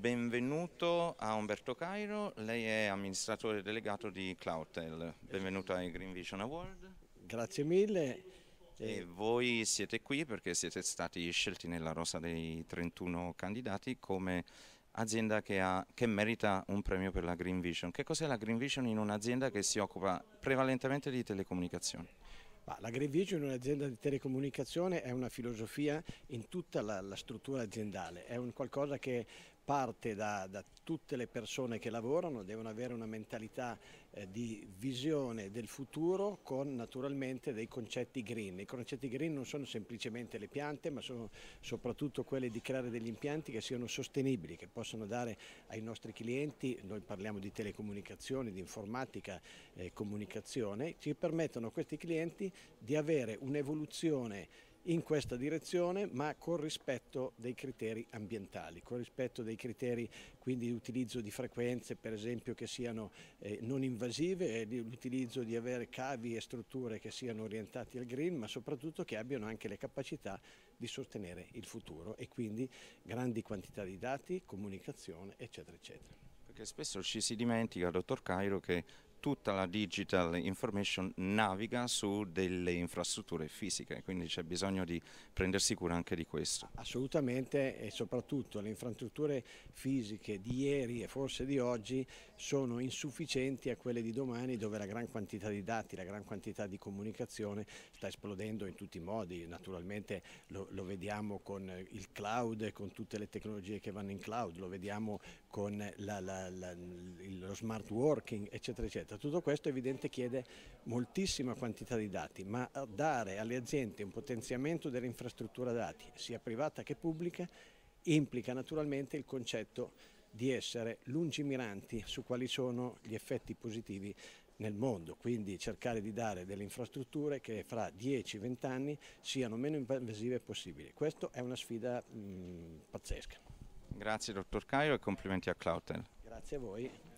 Benvenuto a Umberto Cairo, lei è amministratore delegato di Cloudtel, benvenuto ai Green Vision Award. Grazie mille. E voi siete qui perché siete stati scelti nella rosa dei 31 candidati come azienda che, ha, che merita un premio per la Green Vision. Che cos'è la Green Vision in un'azienda che si occupa prevalentemente di telecomunicazioni? la Green Vision è un'azienda di telecomunicazione, è una filosofia in tutta la, la struttura aziendale, è un qualcosa che parte da, da, tutte le persone che lavorano, devono avere una mentalità eh, di visione del futuro con naturalmente dei concetti green. I concetti green non sono semplicemente le piante ma sono soprattutto quelli di creare degli impianti che siano sostenibili, che possano dare ai nostri clienti, noi parliamo di telecomunicazioni, di informatica e eh, comunicazione, ci permettono a questi clienti di avere un'evoluzione in questa direzione ma con rispetto dei criteri ambientali, con rispetto dei criteri quindi di utilizzo di frequenze per esempio che siano eh, non invasive, l'utilizzo eh, di avere cavi e strutture che siano orientati al green ma soprattutto che abbiano anche le capacità di sostenere il futuro e quindi grandi quantità di dati, comunicazione eccetera eccetera. Perché spesso ci si dimentica, dottor Cairo, che tutta la digital information naviga su delle infrastrutture fisiche, quindi c'è bisogno di prendersi cura anche di questo. Assolutamente e soprattutto le infrastrutture fisiche di ieri e forse di oggi sono insufficienti a quelle di domani dove la gran quantità di dati, la gran quantità di comunicazione sta esplodendo in tutti i modi, naturalmente lo, lo vediamo con il cloud, con tutte le tecnologie che vanno in cloud, lo vediamo con la, la, la, lo smart working, eccetera, eccetera. Tutto questo è evidente chiede moltissima quantità di dati, ma dare alle aziende un potenziamento dell'infrastruttura dati, sia privata che pubblica, implica naturalmente il concetto di essere lungimiranti su quali sono gli effetti positivi nel mondo, quindi cercare di dare delle infrastrutture che fra 10-20 anni siano meno invasive possibili. Questa è una sfida mh, pazzesca. Grazie dottor Caio e complimenti a Clautel. Grazie a voi.